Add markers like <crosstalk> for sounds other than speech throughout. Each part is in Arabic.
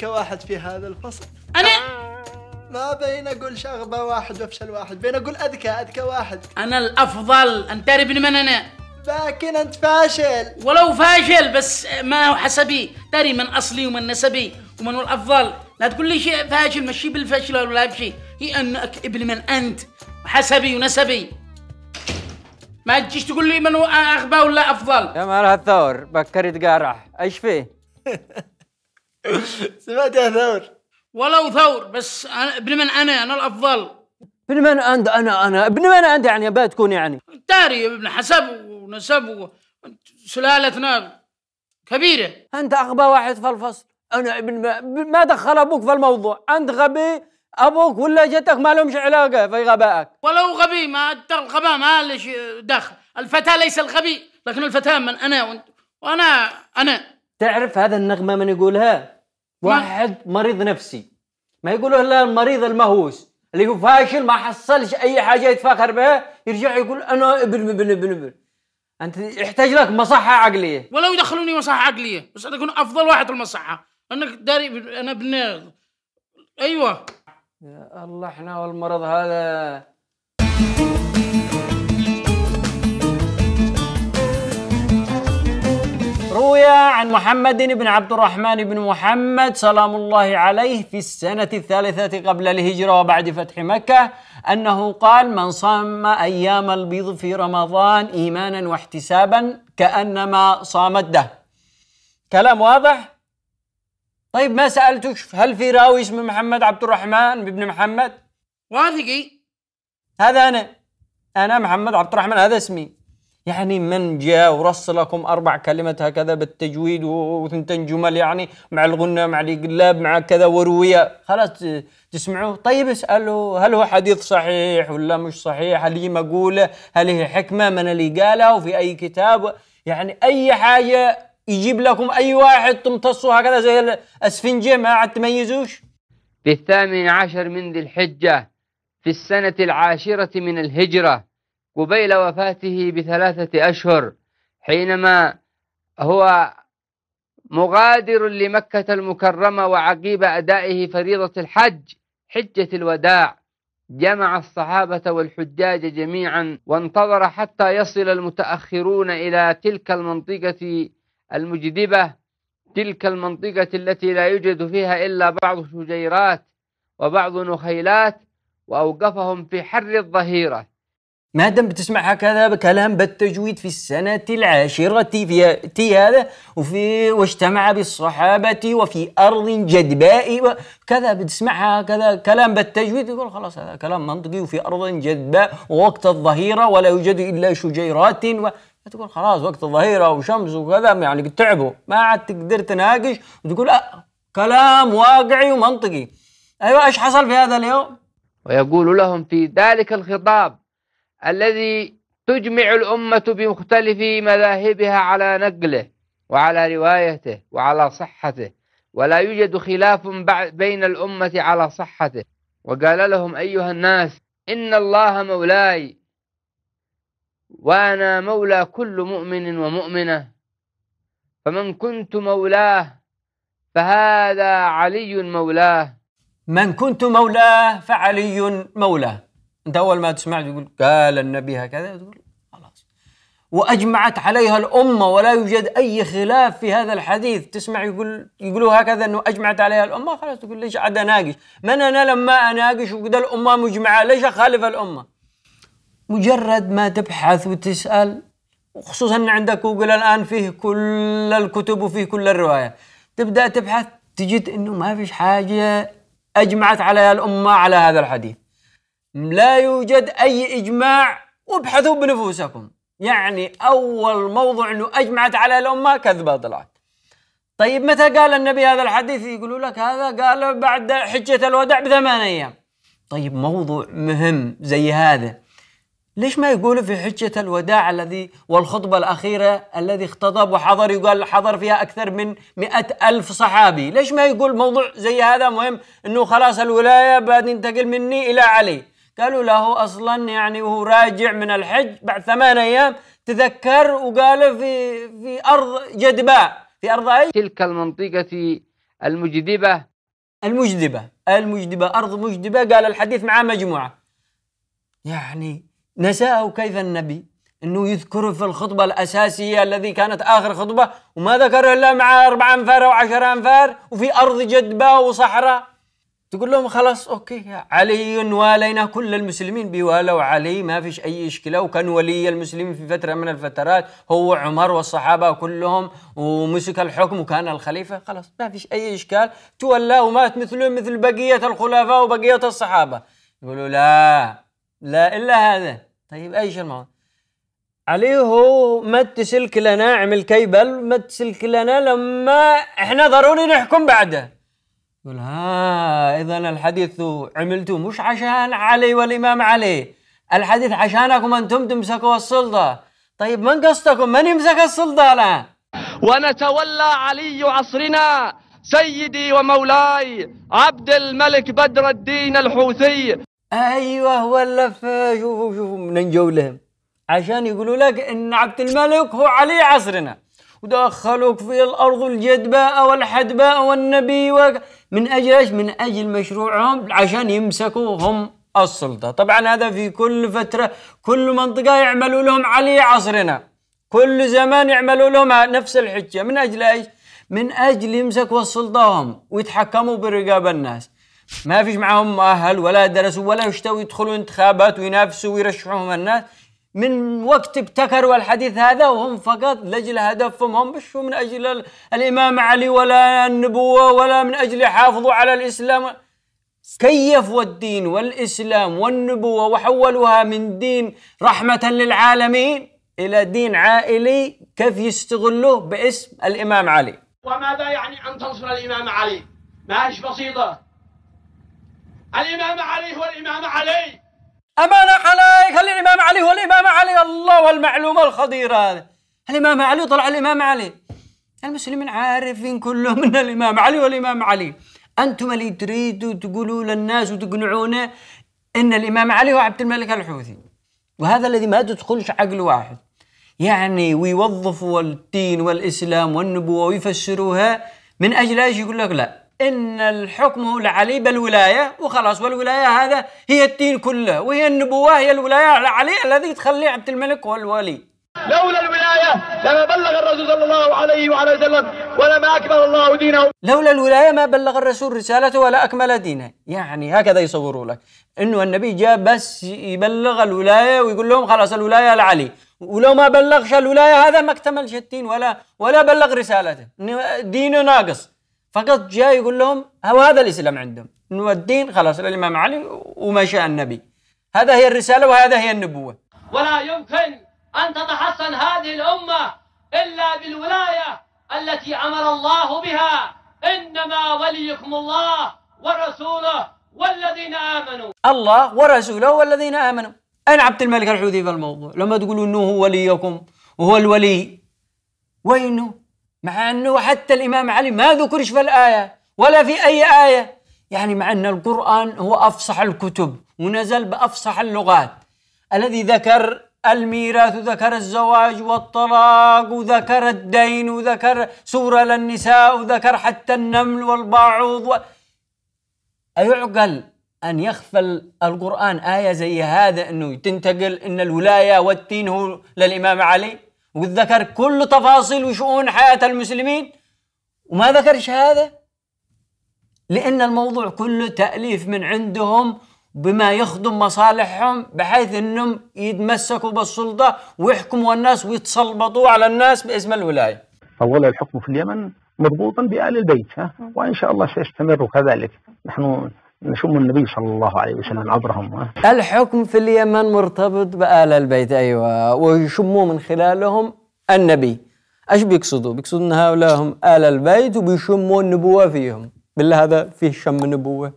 كواحد في هذا الفصل انا ما بين اقول شغبه واحد وافشل واحد بين اقول اذكى اذكى واحد انا الافضل انت تعرف من انا لكن انت فاشل ولو فاشل بس ما هو حسبي تري من اصلي ومن نسبي ومن هو الافضل لا تقول لي شيء فاشل مشي بالفشل ولا بشي هي انك ابن من انت حسبي ونسبي ما تجيش تقول لي من هو اغبى ولا افضل يا مال هالثور بكري تقارح ايش فيه <laughs> <laughs> سمعت يا ثور ولو ثور بس أنا ابن من انا انا الافضل ابن من انت انا انا ابن من انت يعني ابا تكون يعني داري ابن حسب ونسب وسلالتنا كبيره انت اغبى واحد في الفصل انا ابن ما, ما دخل ابوك في الموضوع انت غبي ابوك ولا جدك ما لهمش علاقه في غبائك ولو غبي ما الغباء ما ليش دخل الفتى ليس الغبي لكن الفتاة من انا وانت وانا انا تعرف هذا النغمه من يقولها واحد مريض نفسي ما يقولوا الا المريض المهووس اللي هو فاشل ما حصلش اي حاجه يتفاخر بها يرجع يقول انا ابن ابن ابن ابن انت يحتاج لك مصحه عقليه ولو يدخلوني مصحه عقليه بس اكون افضل واحد في المصحه انك داري انا ابن ايوه يا الله احنا والمرض هذا عن محمد بن عبد الرحمن بن محمد سلام الله عليه في السنة الثالثة قبل الهجرة وبعد فتح مكة أنه قال من صام أيام البيض في رمضان إيمانا واحتسابا كأنما صام الدهر كلام واضح؟ طيب ما سألتك هل في راوي اسمه محمد عبد الرحمن بن محمد؟ واثقي هذا أنا أنا محمد عبد الرحمن هذا اسمي يعني من جاء ورص لكم أربع كلمات هكذا بالتجويد وثنتين جمل يعني مع الغنة مع القلاب مع كذا وروية خلاص تسمعوه طيب اسألوا هل هو حديث صحيح ولا مش صحيح هل هي مقولة هل هي حكمة من اللي قالها وفي أي كتاب يعني أي حاجة يجيب لكم أي واحد تمتصوا هكذا زي الأسفنجة ما عاد تميزوش في الثامن عشر من ذي الحجة في السنة العاشرة من الهجرة قبيل وفاته بثلاثة أشهر حينما هو مغادر لمكة المكرمة وعقيب أدائه فريضة الحج حجة الوداع جمع الصحابة والحجاج جميعا وانتظر حتى يصل المتأخرون إلى تلك المنطقة المجدبة تلك المنطقة التي لا يوجد فيها إلا بعض شجيرات وبعض نخيلات وأوقفهم في حر الظهيرة ما دام بتسمع هكذا كلام بالتجويد في السنة العاشرة في هذا وفي واجتمع بالصحابة وفي أرض جدباء كذا بتسمعها كذا كلام بالتجويد يقول خلاص هذا كلام منطقي وفي أرض جدباء ووقت الظهيرة ولا يوجد إلا شجيرات و تقول خلاص وقت الظهيرة وشمس وكذا يعني تعبوا ما عاد تقدر تناقش وتقول أه كلام واقعي ومنطقي أيوة إيش حصل في هذا اليوم؟ ويقول لهم في ذلك الخطاب الذي تجمع الأمة بمختلف مذاهبها على نقله وعلى روايته وعلى صحته ولا يوجد خلاف بين الأمة على صحته وقال لهم أيها الناس إن الله مولاي وأنا مولى كل مؤمن ومؤمنة فمن كنت مولاه فهذا علي مولاه من كنت مولاه فعلي مولاه انت اول ما تسمع تقول قال النبي هكذا تقول خلاص واجمعت عليها الامه ولا يوجد اي خلاف في هذا الحديث تسمع يقول يقولوا هكذا انه اجمعت عليها الامه خلاص تقول ليش عاد اناقش من انا لما اناقش وقد الامه مجمعه ليش اخالف الامه مجرد ما تبحث وتسال وخصوصا ان عندك جوجل الان فيه كل الكتب وفيه كل الروايات تبدا تبحث تجد انه ما فيش حاجه اجمعت عليها الامه على هذا الحديث لا يوجد أي إجماع وابحثوا بنفوسكم يعني أول موضوع أنه أجمعت على الأمة كذبة طلعت طيب متى قال النبي هذا الحديث يقولوا لك هذا قال بعد حجة الوداع بثمان أيام طيب موضوع مهم زي هذا ليش ما يقول في حجة الوداع الذي والخطبة الأخيرة الذي اختطب وحضر يقال حضر فيها أكثر من مئة ألف صحابي ليش ما يقول موضوع زي هذا مهم أنه خلاص الولاية ينتقل مني إلى علي قالوا له اصلا يعني وهو راجع من الحج بعد ثمان ايام تذكر وقال في في ارض جدباء في ارض اي تلك المنطقه المجدبه المجدبه المجدبه ارض مجدبه قال الحديث مع مجموعه يعني نساه كيف النبي انه يذكره في الخطبه الاساسيه الذي كانت اخر خطبه وما ذكره الا مع اربع انفار او عشر انفار وفي ارض جدبه وصحراء تقول لهم خلاص اوكي علي والينا كل المسلمين بيوالوا علي ما فيش اي اشكاله وكان ولي المسلمين في فتره من الفترات هو عمر والصحابه كلهم ومسك الحكم وكان الخليفه خلاص ما فيش اي اشكال تولى ومات مثله مثل بقيه الخلفاء وبقيه الصحابه يقولوا لا لا الا هذا طيب ايش الموضوع علي هو مد سلك لنا عمل كيبل مد سلك لنا لما احنا ضروري نحكم بعده يقول ها إذا الحديث عملته مش عشان علي والإمام علي الحديث عشانكم أنتم تمسكوا السلطة طيب من قصدكم من يمسك السلطة الآن ونتولى علي عصرنا سيدي ومولاي عبد الملك بدر الدين الحوثي ايوه هو شوفوا شوفوا من جو لهم عشان يقولوا لك ان عبد الملك هو علي عصرنا ودخلوك في الارض الجدباء والحدباء والنبي وك من اجل ايش؟ من اجل مشروعهم عشان يمسكوا هم السلطه، طبعا هذا في كل فتره كل منطقه يعملوا لهم علي عصرنا كل زمان يعملوا لهم نفس الحجه من اجل ايش؟ من اجل يمسكوا السلطه هم ويتحكموا برقاب الناس. ما فيش معهم مؤهل ولا درسوا ولا يشتوا يدخلوا انتخابات وينافسوا ويرشحوهم الناس من وقت ابتكروا الحديث هذا وهم فقط لاجل هدفهم هم مش من اجل الامام علي ولا النبوه ولا من اجل يحافظوا على الاسلام كيفوا الدين والاسلام والنبوه وحولوها من دين رحمه للعالمين الى دين عائلي كيف يستغلوه باسم الامام علي. وماذا يعني ان تنصر الامام علي؟ ما هيش بسيطه. الامام علي هو الامام علي أمانة عليك هل الإمام علي هو الإمام علي الله والمعلومة الخطيرة هذه الإمام علي طلع الإمام علي المسلمين عارفين كلهم من الإمام علي والإمام علي أنتم اللي تريدوا تقولوا للناس وتقنعونا أن الإمام علي هو عبد الملك الحوثي وهذا الذي ما تدخلش عقل واحد يعني ويوظفوا الدين والإسلام والنبوة ويفسروها من أجل إيش يقول لك لا ان الحكم هو لعلي بالولايه وخلاص والولايه هذا هي الدين كله وهي النبوه هي الولايه على الذي تخليه عبد الملك هو الولي لولا الولايه لما بلغ الرسول صلى الله عليه وعلى وسلم ولما اكمل الله دينه لولا الولايه ما بلغ الرسول رسالته ولا اكمل دينه يعني هكذا يصوروا لك انه النبي جاء بس يبلغ الولايه ويقول لهم خلاص الولايه لعلي ولو ما بلغش الولايه هذا ما اكتملش الدين ولا ولا بلغ رسالته دينه ناقص فقط جاء يقول لهم هو هذا الاسلام عندهم انه الدين خلاص الامام علي وما شاء النبي هذا هي الرساله وهذا هي النبوه ولا يمكن ان تتحصن هذه الامه الا بالولايه التي امر الله بها انما وليكم الله ورسوله والذين امنوا الله ورسوله والذين امنوا اين عبد الملك الحوثي في الموضوع لما تقولوا انه هو وليكم وهو الولي وينه مع أنه حتى الإمام علي ما ذكرش في الآية ولا في أي آية يعني مع أن القرآن هو أفصح الكتب ونزل بأفصح اللغات الذي ذكر الميراث وذكر الزواج والطلاق وذكر الدين وذكر سورة للنساء وذكر حتى النمل والبعوض و... أيعقل أن يخفى القرآن آية زي هذا أنه تنتقل أن الولاية والدين هو للإمام علي وذكر كل تفاصيل وشؤون حياة المسلمين وما ذكرش هذا لأن الموضوع كله تأليف من عندهم بما يخدم مصالحهم بحيث انهم يتمسكوا بالسلطه ويحكموا الناس ويتسلطوا على الناس باسم الولايه. أولا الحكم في اليمن مربوطا بآل البيت وإن شاء الله سيستمر كذلك نحن نشم النبي صلى الله عليه وسلم عبرهم الحكم في اليمن مرتبط بآل البيت أيوة ويشموا من خلالهم النبي ايش بيقصدوا؟ بيقصدوا ان هؤلاء هم آل البيت وبيشموا النبوة فيهم بالله هذا فيه شم نبوة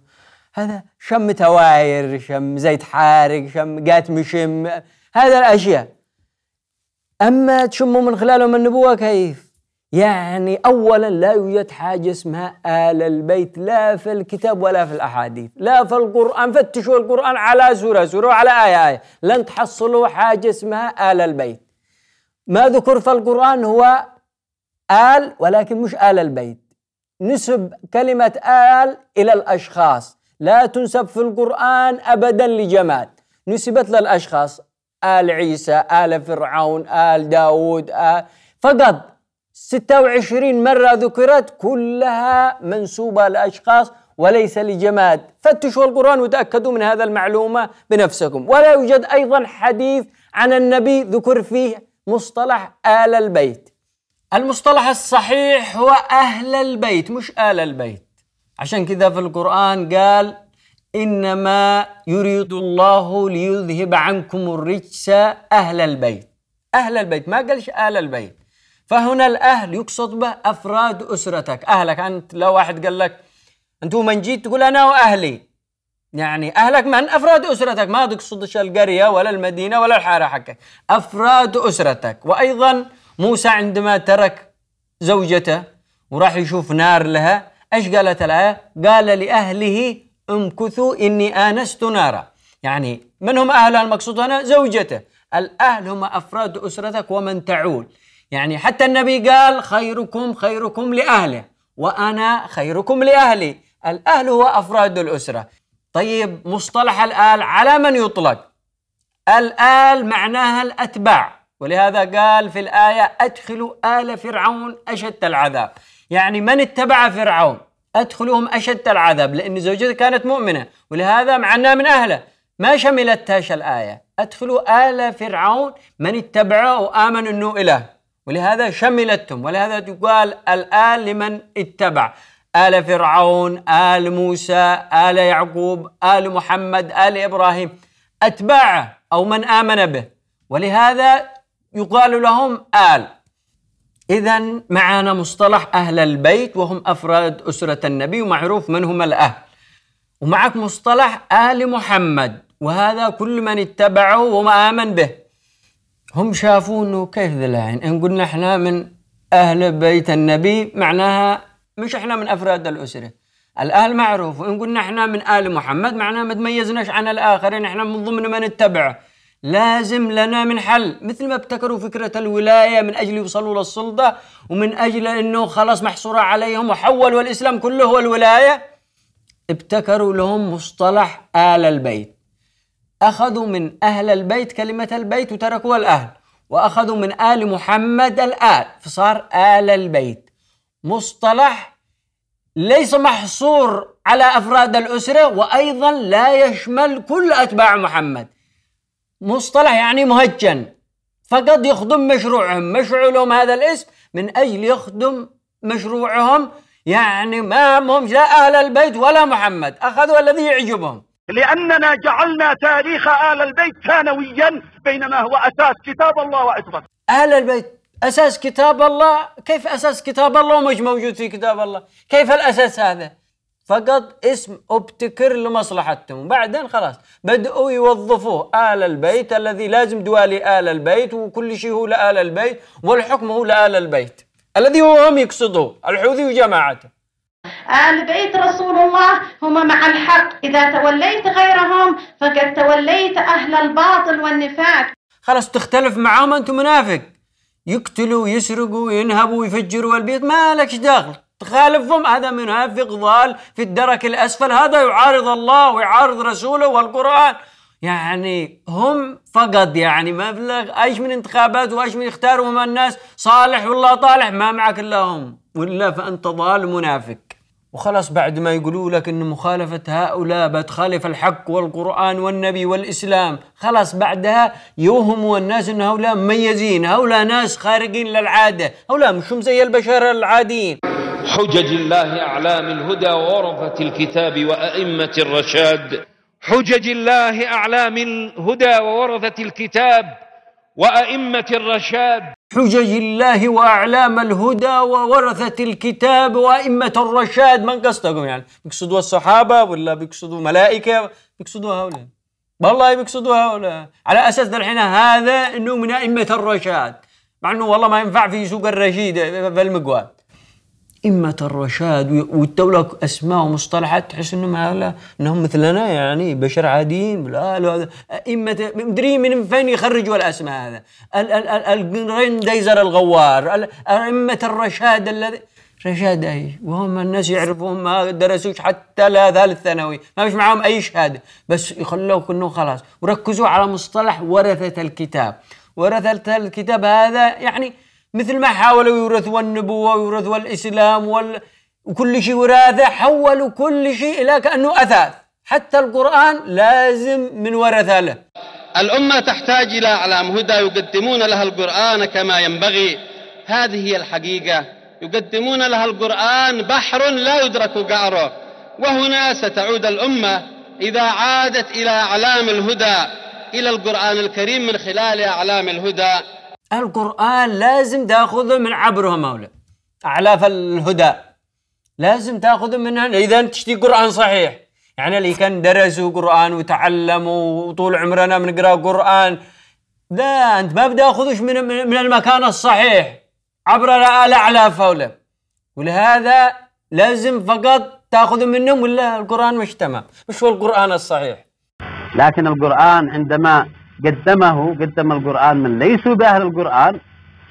هذا شم تواير شم زيت حارق شم قاتم شم هذا الأشياء أما تشموا من خلالهم النبوة كيف؟ يعني اولا لا يوجد حاجه اسمها ال البيت لا في الكتاب ولا في الاحاديث لا في القران فتشوا القران على سوره سوره وعلى ايه ايه لن تحصلوا حاجه اسمها ال البيت ما ذكر في القران هو ال ولكن مش ال البيت نسب كلمه ال الى الاشخاص لا تنسب في القران ابدا لجماد نسبت للاشخاص ال عيسى ال فرعون ال داود آل فقط 26 مرة ذكرت كلها منسوبة لأشخاص وليس لجماد فتشوا القرآن وتأكدوا من هذا المعلومة بنفسكم ولا يوجد أيضا حديث عن النبي ذكر فيه مصطلح آل البيت المصطلح الصحيح هو أهل البيت مش آل البيت عشان كذا في القرآن قال إنما يريد الله ليذهب عنكم الرجس أهل البيت أهل البيت ما قالش آل البيت فهنا الأهل يقصد به أفراد أسرتك أهلك أنت لو واحد قال لك أنت من جيت تقول أنا وأهلي يعني أهلك من أفراد أسرتك ما تقصدش القرية ولا المدينة ولا الحارة حقك أفراد أسرتك وأيضا موسى عندما ترك زوجته وراح يشوف نار لها ايش قالت الآية؟ قال لأهله امكثوا إني آنست نارا يعني من هم أهلها المقصود هنا؟ زوجته الأهل هم أفراد أسرتك ومن تعول يعني حتى النبي قال خيركم خيركم لأهله وأنا خيركم لأهلي الأهل هو أفراد الأسرة طيب مصطلح الآل على من يطلق الآل معناها الأتباع ولهذا قال في الآية أدخلوا آل فرعون أشد العذاب يعني من اتبع فرعون أدخلهم أشد العذاب لأن زوجته كانت مؤمنة ولهذا معناه من أهله ما شملتهاش الآية أدخلوا آل فرعون من اتبعه وآمن أنه إله ولهذا شملتهم ولهذا يقال الآن لمن اتبع آل فرعون آل موسى آل يعقوب آل محمد آل إبراهيم أتباعه أو من آمن به ولهذا يقال لهم آل إذا معنا مصطلح أهل البيت وهم أفراد أسرة النبي ومعروف من هم الأهل ومعك مصطلح آل محمد وهذا كل من اتبعه وما آمن به هم شافوا انه كيف ذا العين ان قلنا احنا من اهل بيت النبي معناها مش احنا من افراد الاسره الاهل معروف وان قلنا احنا من ال محمد معناها ما تميزناش عن الاخرين احنا من ضمن من اتبعه لازم لنا من حل مثل ما ابتكروا فكرة الولاية من أجل يوصلوا للسلطة ومن أجل أنه خلاص محصورة عليهم وحولوا الإسلام كله هو الولاية ابتكروا لهم مصطلح آل البيت أخذوا من أهل البيت كلمة البيت وتركوا الأهل وأخذوا من آل محمد الآل فصار آل البيت مصطلح ليس محصور على أفراد الأسرة وأيضا لا يشمل كل أتباع محمد مصطلح يعني مهجن فقد يخدم مشروعهم مشروع لهم هذا الاسم من أجل يخدم مشروعهم يعني ما هم لا أهل البيت ولا محمد أخذوا الذي يعجبهم لأننا جعلنا تاريخ آل البيت ثانويا بينما هو أساس كتاب الله وعترته آل البيت أساس كتاب الله كيف أساس كتاب الله ومش موجود في كتاب الله كيف الأساس هذا فقط اسم ابتكر لمصلحتهم بعدين خلاص بدأوا يوظفوه آل البيت الذي لازم دوالي آل البيت وكل شيء هو لآل البيت والحكم هو لآل البيت الذي هو هم يقصدوه الحوثي وجماعته آل بيت رسول الله هم مع الحق إذا توليت غيرهم فقد توليت أهل الباطل والنفاق خلاص تختلف معاهم أنت منافق يقتلوا ويسرقوا وينهبوا ويفجروا البيت ما لكش داخل تخالفهم هذا منافق ضال في الدرك الأسفل هذا يعارض الله ويعارض رسوله والقرآن يعني هم فقط يعني مبلغ ايش من انتخابات وايش من يختارهم الناس صالح ولا طالح ما معك الا هم ولا فانت ضال منافق وخلاص بعد ما يقولوا لك ان مخالفه هؤلاء بتخالف الحق والقران والنبي والاسلام خلاص بعدها يوهموا الناس ان هؤلاء مميزين هؤلاء ناس خارقين للعاده هؤلاء هم زي البشر العاديين حجج الله اعلام الهدى وورثه الكتاب وائمه الرشاد حجج الله اعلام الهدى وورثه الكتاب وائمه الرشاد حجج الله واعلام الهدى وورثه الكتاب وائمه الرشاد من قصدكم يعني بيقصدوا الصحابه ولا بيقصدوا ملائكه بيقصدوا هؤلاء والله بيقصدوا هؤلاء على اساس الحين هذا انه من ائمه الرشاد مع انه والله ما ينفع في سوق الرشيد في إمة الرشاد والدولة أسماء ومصطلحات تحس إنهم هلا إنهم مثلنا يعني بشر عاديين لا لا إمة مدري من فين يخرجوا الأسماء هذا دايزر الغوار إمة الرشاد الذي رشاد أي وهم الناس يعرفون ما درسوش حتى لا ثالث ثانوي ما فيش معاهم أي شهادة بس يخلوك إنه خلاص وركزوا على مصطلح ورثة الكتاب ورثة الكتاب هذا يعني مثل ما حاولوا يورثوا النبوة ويورثوا الإسلام وال... وكل شيء وراثة حولوا كل شيء إلى كأنه أثاث حتى القرآن لازم من ورثة له الأمة تحتاج إلى أعلام هدى يقدمون لها القرآن كما ينبغي هذه هي الحقيقة يقدمون لها القرآن بحر لا يدرك قعره وهنا ستعود الأمة إذا عادت إلى أعلام الهدى إلى القرآن الكريم من خلال أعلام الهدى القرآن لازم تأخذه من عبرهم هؤلاء أعلاف الهدى لازم تأخذه من إذا تشتي قرآن صحيح يعني اللي كان درسوا قرآن وتعلموا وطول عمرنا بنقرأ قرآن لا أنت ما بتأخذوش من, من المكان الصحيح عبر الأعلاف هؤلاء ولهذا لازم فقط تأخذ منهم ولا القرآن مش تمام مش هو القرآن الصحيح لكن القرآن عندما قدمه قدم القرآن من ليسوا بأهل القرآن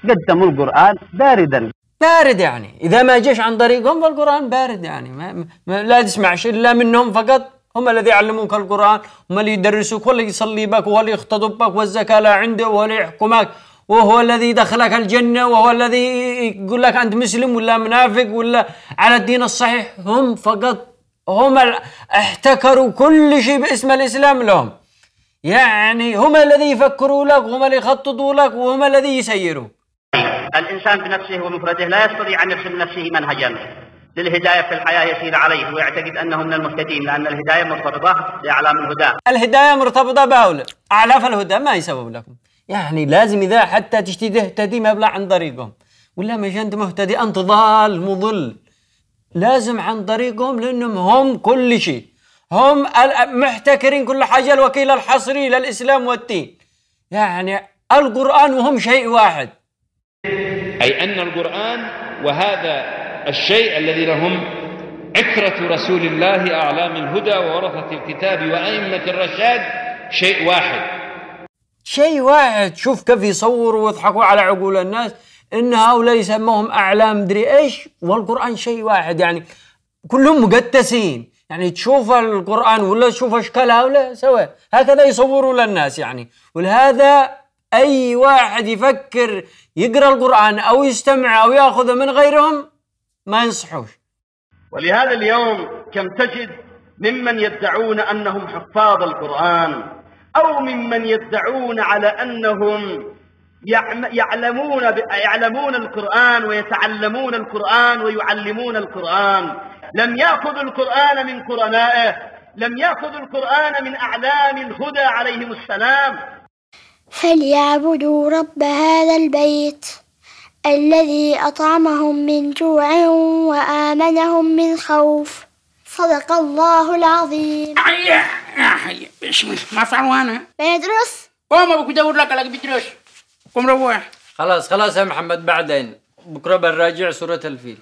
قدموا القرآن باردا بارد يعني إذا ما جيش عن طريقهم فالقرآن بارد يعني ما, ما لا تسمعش إلا منهم فقط هم الذي يعلموك القرآن هم اللي يدرسوك واللي يصلي بك واللي اللي بك والزكاة لا عنده واللي اللي يحكمك وهو الذي يدخلك الجنة وهو الذي يقول لك أنت مسلم ولا منافق ولا على الدين الصحيح هم فقط هم احتكروا كل شيء باسم الإسلام لهم يعني هما الذي يفكروا لك وهما اللي يخططوا لك وهما الذي يسيروا الإنسان بنفسه ومفرده لا يستطيع أن يرسم نفسه منهجا للهداية في الحياة يسير عليه ويعتقد أنه من المهتدين لأن الهداية مرتبطة بأعلام الهدى الهداية مرتبطة باول أعلاف الهدى ما يسبب لكم يعني لازم إذا حتى تشتي تهتدي ما بلا عن طريقهم ولا مش أنت مهتدي أنت ضال مضل لازم عن طريقهم لأنهم هم كل شيء هم محتكرين كل حاجة الوكيل الحصري للإسلام والدين يعني القرآن وهم شيء واحد أي أن القرآن وهذا الشيء الذي لهم عكرة رسول الله أعلام الهدى وورثة الكتاب وأئمة الرشاد شيء واحد شيء واحد شوف كيف يصوروا ويضحكوا على عقول الناس ان هؤلاء يسموهم اعلام مدري ايش والقران شيء واحد يعني كلهم مقدسين يعني تشوف القرآن ولا تشوف أشكالها ولا سواء هكذا يصوروا للناس يعني ولهذا أي واحد يفكر يقرأ القرآن أو يستمع أو يأخذه من غيرهم ما ينصحوش ولهذا اليوم كم تجد ممن يدعون أنهم حفاظ القرآن أو ممن يدعون على أنهم يعلمون يعلمون القرآن ويتعلمون القرآن ويعلمون القرآن لم يأخذوا القرآن من قرنائه لم يأخذوا القرآن من أعلام الهدى عليهم السلام فليعبدوا رب هذا البيت الذي أطعمهم من جوع وآمنهم من خوف صدق الله العظيم حيا حيا بسم الله ما فعل وانا بدرس وما ابوك لك لك بدرس قوم روح خلاص خلاص يا محمد بعدين بكره بنراجع سورة الفيل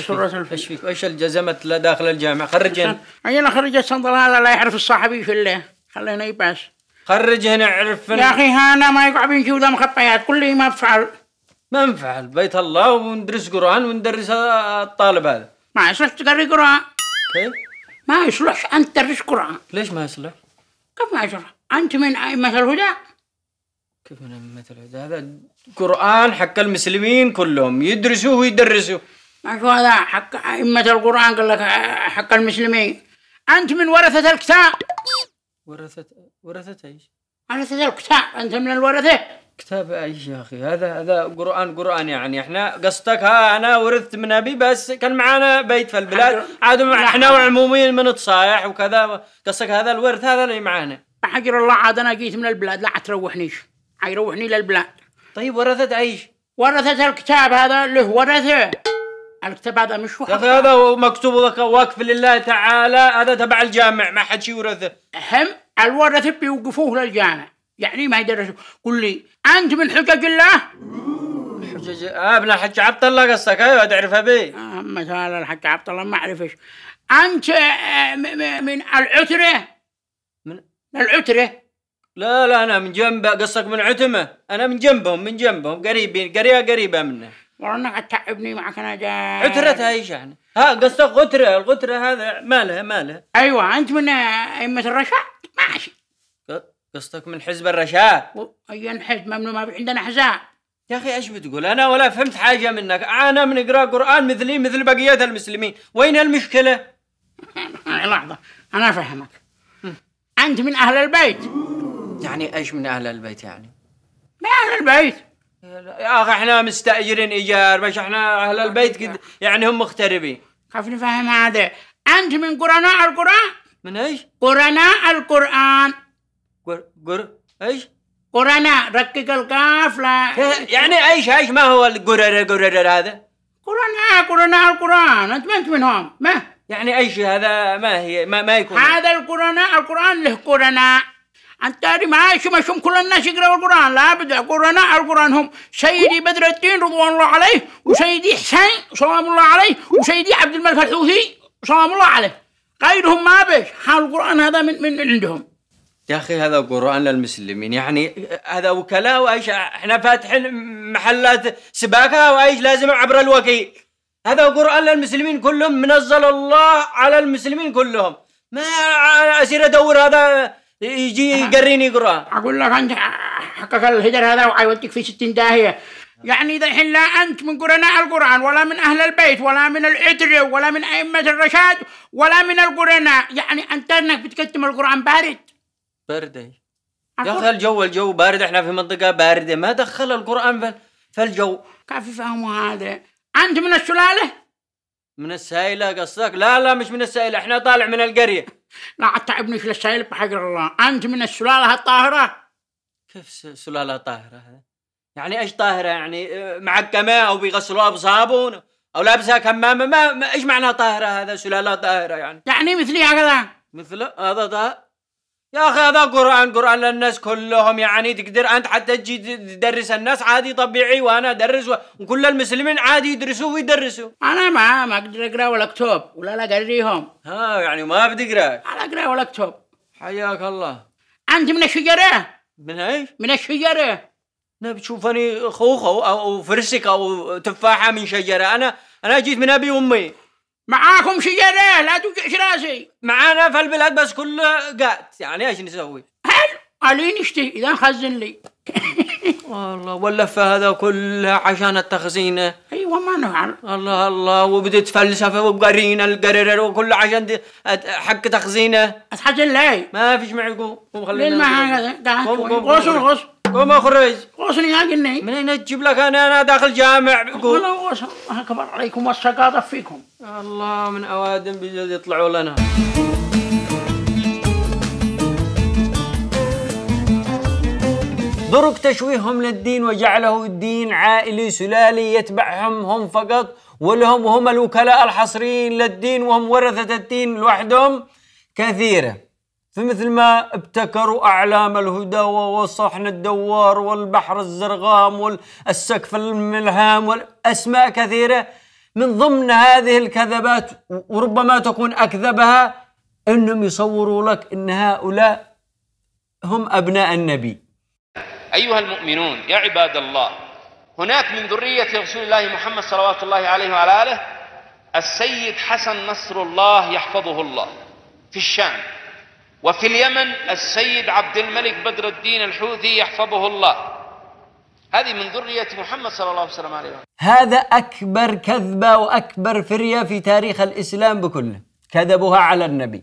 سورة الفيل ايش فيك؟ ايش الجزمت لا داخل الجامع؟ خرجين أيوة، انا خرج الصندل هذا لا يعرف الصاحبي في الله خلينا يباس خرج هنا عرف يا اخي هانا ما يقع بين ذا مخبيات كل ما بفعل ما نفعل بيت الله وندرس قران وندرس الطالب هذا ما يصلح تقري قران كيف؟ ما يصلح انت تدرس قران ليش ما يصلح؟ كيف ما يصلح؟ انت من ائمه الهدى كيف من مثل هذا هذا قرآن حق المسلمين كلهم يدرسوه ويدرسوه شو هذا حق أئمة القرآن قال لك حق المسلمين أنت من ورثة الكتاب ورثة ورثة ايش؟ ورثة الكتاب أنت من الورثة كتاب ايش يا أخي هذا هذا قرآن قرآن يعني احنا قصدك ها أنا ورثت من أبي بس كان معانا بيت في البلاد عاد احنا وعمومين من تصايح وكذا قصدك هذا الورث هذا اللي معانا حجر الله عاد أنا جيت من البلاد لا تروحنيش حيروحني للبلاد طيب ورثة ايش؟ ورثة الكتاب هذا له ورثه الكتاب هذا مش وحده طيب، هذا مكتوب لك وقف لله تعالى هذا تبع الجامع ما حد شي يورثه هم الورثه بيوقفوه للجامع يعني ما يدرسوا قل لي انت من حجج الله حجج اه ابن الحج عبد الله قصدك ايوه تعرفها بي آه مثال الحج عبد الله ما اعرفش انت آه، من العتره من العتره لا لا انا من جنبه قصك من عتمه انا من جنبهم من جنبهم قريبين قريه قريبه منه والله قد تعبني معك انا جاي عترتها ايش يعني؟ ها قصدك غتره الغتره هذا ماله ماله ايوه انت من ائمه الرشاد ماشي قصدك من حزب الرشاد و... اي حزب ممنوع ما عندنا احزاب يا اخي ايش بتقول؟ انا ولا فهمت حاجه منك، انا من اقرا قران مثلي مثل بقيه المسلمين، وين المشكله؟ <laughs> لحظه انا فهمك. انت من اهل البيت يعني ايش من اهل البيت يعني؟ من اهل البيت يا اخي احنا مستاجرين ايجار مش احنا اهل البيت قد يعني هم مغتربين خاف نفهم هذا انت من قرناء القران من ايش؟ قرناء القران قر قر ايش؟ قرناء ركك القاف لا يعني ايش ايش ما هو القرر قرر هذا؟ قرناء قرناء القران انت ما انت منهم ما يعني ايش هذا ما هي ما, ما يكون هذا القرناء القران له قرناء شو ما شو كل الناس يقرأوا القرآن لا بد القرآن القرآن هم سيدي بدر الدين رضوان الله عليه وسيدي حسين سلام الله عليه وسيدي عبد الملك الحوثي سلام الله عليه غيرهم ما بيش حال القرآن هذا من, من عندهم يا اخي هذا قران للمسلمين يعني هذا وكلاء وايش احنا فاتحين محلات سباكه وايش لازم عبر الوكيل هذا قران للمسلمين كلهم منزل الله على المسلمين كلهم ما أسير ادور هذا يجي يقريني يقرا اقول لك انت حقك الهجر هذا وعيودتك في 60 داهيه يعني دحين لا انت من قرناء القران ولا من اهل البيت ولا من العتر ولا من ائمه الرشاد ولا من القرناء يعني انت انك بتقدم القران بارد بارد اي يا اخي الجو الجو بارد احنا في منطقه بارده ما دخل القران في الجو كيف يفهموا هذا انت من السلاله من السائله قصدك لا لا مش من السائله احنا طالع من القريه لا في السيل بحق الله انت من السلاله الطاهره كيف سلاله طاهره يعني ايش طاهره يعني آه، معقمه او بيغسلوها بصابون او لابسه كمامه ما, ما ايش معنى طاهره هذا سلاله طاهره يعني يعني مثلي هكذا مثل هذا يا اخي هذا قران قران للناس كلهم يعني تقدر انت حتى تجي تدرس الناس عادي طبيعي وانا ادرس وكل المسلمين عادي يدرسوا ويدرسوا انا ما ما اقدر اقرا ولا اكتب ولا لا اقريهم ها يعني ما بتقرا انا اقرا ولا اكتب حياك الله انت من الشجره من ايش؟ من الشجره انا بتشوفني خوخه او فرسك او تفاحه من شجره انا انا جيت من ابي وامي معاكم شجره لا توجعش راسي معانا في البلاد بس كله قاعد يعني ايش نسوي؟ حلو قالي نشتي اذا خزن لي <laughs> والله واللفه هذا كلها عشان التخزينه ايوه ما نعرف الله الله وبدت فلسفه وقرينا القرر وكله عشان حق تخزينه اتخزن لي ما فيش معقول ليه ما هذا غصن غصن خرج غسل يا جني من اين تجيب لك انا انا داخل جامع قول الله اكبر عليكم والسقاطه فيكم الله من اوادم بجد يطلعوا لنا ضرب تشويههم للدين وجعله الدين عائلي سلالي يتبعهم هم فقط ولهم هم الوكلاء الحصريين للدين وهم ورثة الدين لوحدهم كثيرة فمثل ما ابتكروا أعلام الهدى وصحن الدوار والبحر الزرغام والسقف الملهام والأسماء كثيرة من ضمن هذه الكذبات وربما تكون أكذبها أنهم يصوروا لك أن هؤلاء هم أبناء النبي أيها المؤمنون يا عباد الله هناك من ذرية رسول الله محمد صلوات الله عليه وعلى آله السيد حسن نصر الله يحفظه الله في الشام وفي اليمن السيد عبد الملك بدر الدين الحوثي يحفظه الله هذه من ذرية محمد صلى الله عليه وسلم هذا أكبر كذبة وأكبر فرية في تاريخ الإسلام بكله كذبها على النبي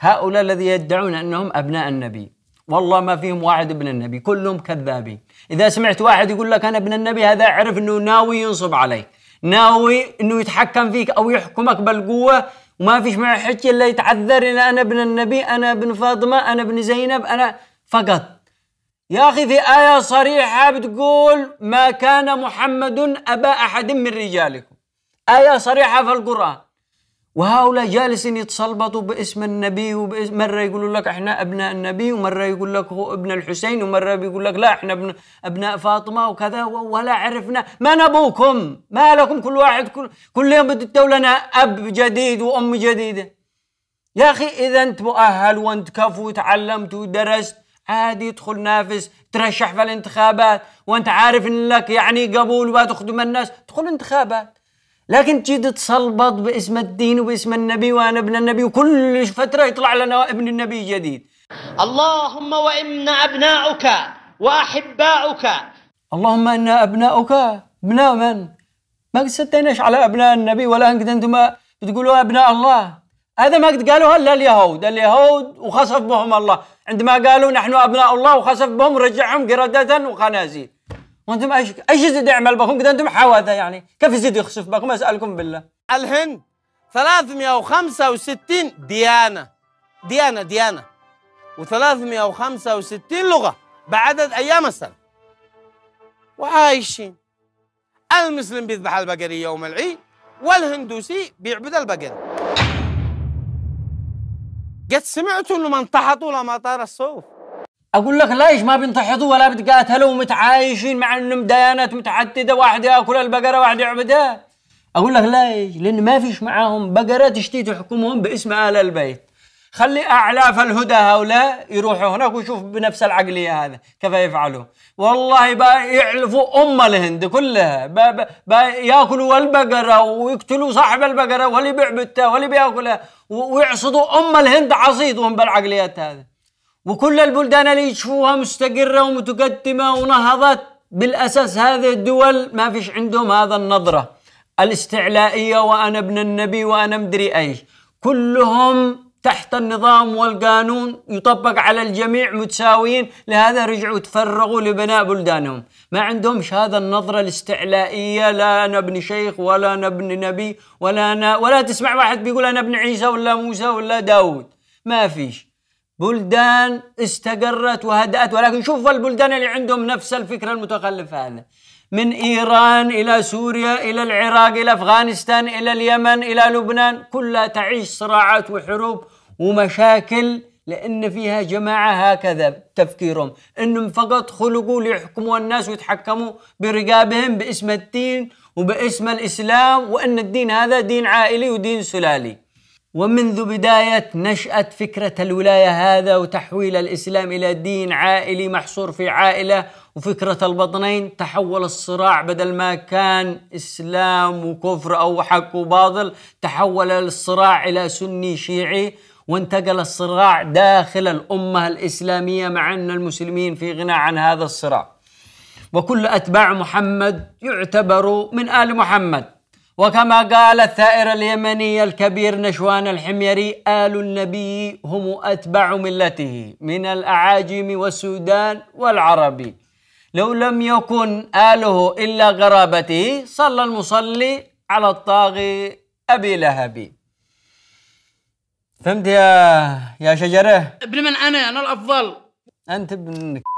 هؤلاء الذين يدعون أنهم أبناء النبي والله ما فيهم واحد ابن النبي كلهم كذابين إذا سمعت واحد يقول لك أنا ابن النبي هذا اعرف أنه ناوي ينصب عليك ناوي أنه يتحكم فيك أو يحكمك بالقوة وما فيش معي حكي الا يتعذر ان انا ابن النبي انا ابن فاطمه انا ابن زينب انا فقط يا اخي في ايه صريحه بتقول ما كان محمد ابا احد من رجالكم ايه صريحه في القران وهؤلاء جالسين يتصلبطوا باسم النبي وباسم مرة يقولوا لك احنا ابناء النبي ومرة يقول لك هو ابن الحسين ومرة بيقول لك لا احنا ابن ابناء فاطمة وكذا ولا عرفنا من ابوكم ما لكم كل واحد كل, كل يوم بتدوا لنا اب جديد وام جديدة يا اخي اذا انت مؤهل وانت كفو وتعلمت ودرست عادي يدخل نافس ترشح في الانتخابات وانت عارف ان لك يعني قبول وتخدم الناس تدخل انتخابات لكن تجي تتصلبط باسم الدين وباسم النبي وانا ابن النبي وكل فتره يطلع لنا ابن النبي جديد اللهم وإنا أبناؤك وأحباؤك اللهم إنا أبناؤك ابناء من؟ ما قد ستيناش على أبناء النبي ولا أنك أنتم بتقولوا أبناء الله هذا ما قد قالوها إلا اليهود اليهود وخسف بهم الله عندما قالوا نحن أبناء الله وخسف بهم رجعهم قردة وخنازير وانتم ايش ايش يزيد يعمل بكم اذا انتم حواده يعني كيف يزيد يخسف بكم اسالكم بالله الهند 365 ديانه ديانه ديانه و365 لغه بعدد ايام السنه وعايشين المسلم بيذبح البقري يوم العيد والهندوسي بيعبد البقري قد سمعتوا انه ما انتحطوا لما طار الصوف اقول لك ليش ما بينتحضوا ولا بيتقاتلوا ومتعايشين مع انهم ديانات متعدده واحد ياكل البقره واحد يعبدها اقول لك ليش لان ما فيش معاهم بقره تشتي تحكمهم باسم اهل البيت خلي اعلاف الهدى هؤلاء يروحوا هناك ويشوف بنفس العقليه هذا كيف يفعلوا والله يعلفوا ام الهند كلها ياكلوا البقره ويقتلوا صاحب البقره واللي بيعبدها واللي بياكلها ويعصدوا ام الهند عصيدهم بالعقليات هذه وكل البلدان اللي يشوفوها مستقرة ومتقدمة ونهضت بالأساس هذه الدول ما فيش عندهم هذا النظرة الاستعلائية وأنا ابن النبي وأنا مدري أيش كلهم تحت النظام والقانون يطبق على الجميع متساويين لهذا رجعوا تفرغوا لبناء بلدانهم ما عندهمش هذا النظرة الاستعلائية لا أنا ابن شيخ ولا أنا ابن نبي ولا أنا ولا تسمع واحد بيقول أنا ابن عيسى ولا موسى ولا داود ما فيش بلدان استقرت وهدأت ولكن شوف البلدان اللي عندهم نفس الفكرة المتخلفة هذا من إيران إلى سوريا إلى العراق إلى أفغانستان إلى اليمن إلى لبنان كلها تعيش صراعات وحروب ومشاكل لأن فيها جماعة هكذا تفكيرهم أنهم فقط خلقوا ليحكموا الناس ويتحكموا برقابهم باسم الدين وباسم الإسلام وأن الدين هذا دين عائلي ودين سلالي ومنذ بداية نشأة فكرة الولاية هذا وتحويل الإسلام إلى دين عائلي محصور في عائلة وفكرة البطنين تحول الصراع بدل ما كان إسلام وكفر أو حق وباطل تحول الصراع إلى سني شيعي وانتقل الصراع داخل الأمة الإسلامية مع أن المسلمين في غنى عن هذا الصراع وكل أتباع محمد يعتبروا من آل محمد وكما قال الثائر اليمني الكبير نشوان الحميري آل النبي هم أتبع ملته من الأعاجم والسودان والعرب لو لم يكن آله إلا غرابته صلى المصلي على الطاغي أبي لهب فهمت يا يا شجرة ابن من أنا أنا الأفضل أنت ابنك